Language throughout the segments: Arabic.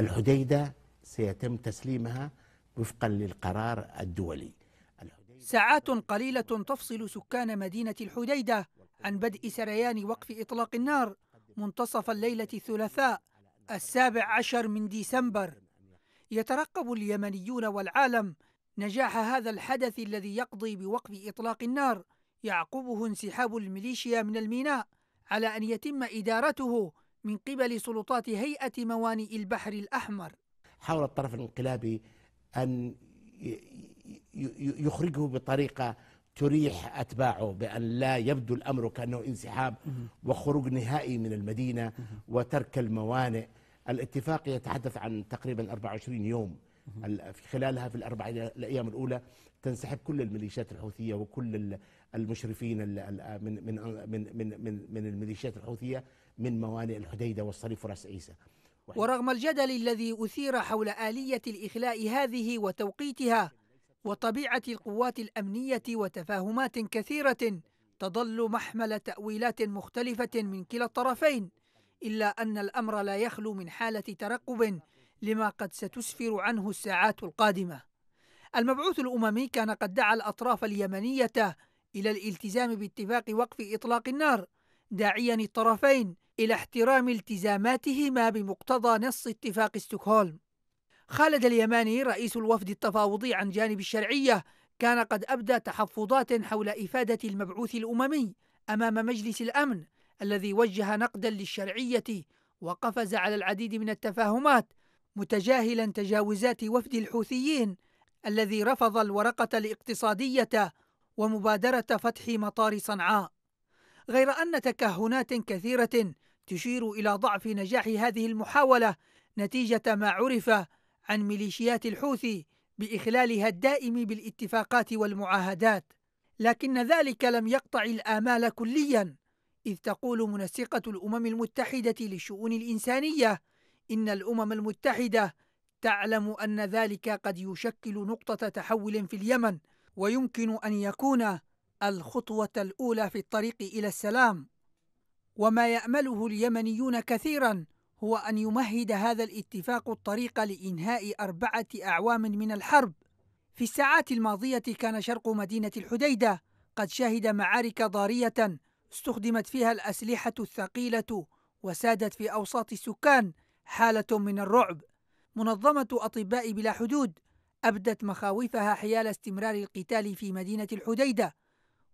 الحديدة سيتم تسليمها وفقا للقرار الدولي ساعات قليلة تفصل سكان مدينة الحديدة عن بدء سريان وقف إطلاق النار منتصف الليلة الثلاثاء السابع عشر من ديسمبر يترقب اليمنيون والعالم نجاح هذا الحدث الذي يقضي بوقف إطلاق النار يعقبه انسحاب الميليشيا من الميناء على أن يتم إدارته من قبل سلطات هيئة موانئ البحر الأحمر حاول الطرف الانقلابي أن يخرجه بطريقة تريح أتباعه بأن لا يبدو الأمر كأنه انسحاب وخروج نهائي من المدينة وترك الموانئ الاتفاق يتحدث عن تقريبا 24 يوم في خلالها في الأربع الأيام الأولى تنسحب كل الميليشيات الحوثية وكل المشرفين آه، من آه، من من من من الميليشيات الحوثية من موانئ الحديدة والصريف ورأس عيسى ورغم الجدل الذي أثير حول آلية الإخلاء هذه وتوقيتها وطبيعة القوات الأمنية وتفاهمات كثيرة تظل محمل تأويلات مختلفة من كلا الطرفين إلا أن الأمر لا يخلو من حالة ترقب لما قد ستسفر عنه الساعات القادمة. المبعوث الأممي كان قد دعا الأطراف اليمنية إلى الالتزام باتفاق وقف إطلاق النار، داعيا الطرفين إلى احترام التزاماتهما بمقتضى نص اتفاق ستوكهولم. خالد اليماني رئيس الوفد التفاوضي عن جانب الشرعية كان قد أبدى تحفظات حول إفادة المبعوث الأممي أمام مجلس الأمن الذي وجه نقدا للشرعية وقفز على العديد من التفاهمات متجاهلا تجاوزات وفد الحوثيين الذي رفض الورقة الاقتصادية ومبادرة فتح مطار صنعاء غير أن تكهنات كثيرة تشير إلى ضعف نجاح هذه المحاولة نتيجة ما عرف عن ميليشيات الحوثي بإخلالها الدائم بالاتفاقات والمعاهدات لكن ذلك لم يقطع الآمال كليا إذ تقول منسقة الأمم المتحدة للشؤون الإنسانية إن الأمم المتحدة تعلم أن ذلك قد يشكل نقطة تحول في اليمن ويمكن أن يكون الخطوة الأولى في الطريق إلى السلام وما يأمله اليمنيون كثيرا هو أن يمهد هذا الاتفاق الطريق لإنهاء أربعة أعوام من الحرب في الساعات الماضية كان شرق مدينة الحديدة قد شهد معارك ضارية استخدمت فيها الأسلحة الثقيلة وسادت في أوساط السكان حالة من الرعب منظمة أطباء بلا حدود أبدت مخاوفها حيال استمرار القتال في مدينة الحديدة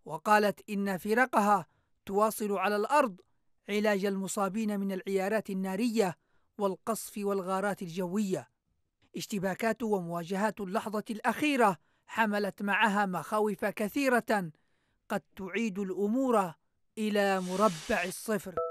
وقالت إن فرقها تواصل على الأرض علاج المصابين من العيارات النارية والقصف والغارات الجوية اشتباكات ومواجهات اللحظة الأخيرة حملت معها مخاوف كثيرة قد تعيد الأمور إلى مربع الصفر